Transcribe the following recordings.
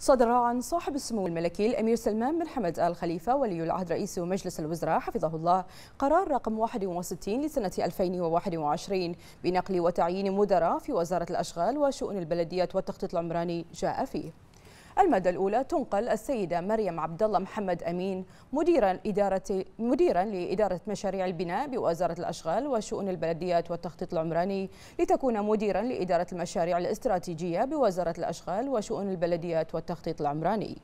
صدر عن صاحب السمو الملكي الأمير سلمان بن حمد آل خليفة ولي العهد رئيس مجلس الوزراء حفظه الله قرار رقم 61 لسنة 2021 بنقل وتعيين مدراء في وزارة الأشغال وشؤون البلديات والتخطيط العمراني جاء فيه المادة الأولى تنقل السيدة مريم عبد الله محمد أمين مديرا إدارة مديرا لإدارة مشاريع البناء بوزارة الأشغال وشؤون البلديات والتخطيط العمراني لتكون مديرا لإدارة المشاريع الاستراتيجية بوزارة الأشغال وشؤون البلديات والتخطيط العمراني.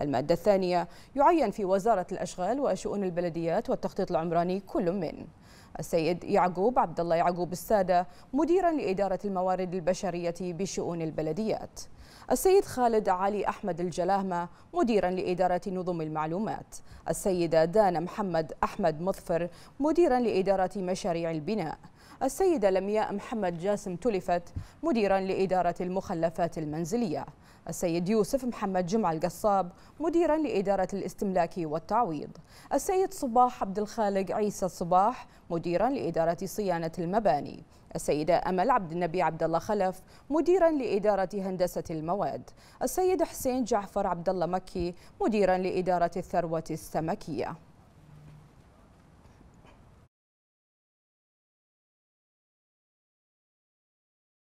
المادة الثانية يعين في وزارة الأشغال وشؤون البلديات والتخطيط العمراني كل من السيد يعقوب عبد الله يعقوب السادة مديرا لإدارة الموارد البشرية بشؤون البلديات السيد خالد علي أحمد الجلاهمة مديرا لإدارة نظم المعلومات السيدة دانا محمد أحمد مظفر مديرا لإدارة مشاريع البناء السيدة لمياء محمد جاسم تلفت مديرا لإدارة المخلفات المنزلية السيد يوسف محمد جمعة القصاب مديرا لإدارة الاستملاك والتعويض السيد صباح عبد الخالق عيسى صباح مديرا لإدارة صيانة المباني السيدة أمل عبد النبي عبد الله خلف مديرا لإدارة هندسة المواد السيد حسين جعفر عبد الله مكي مديرا لإدارة الثروة السمكية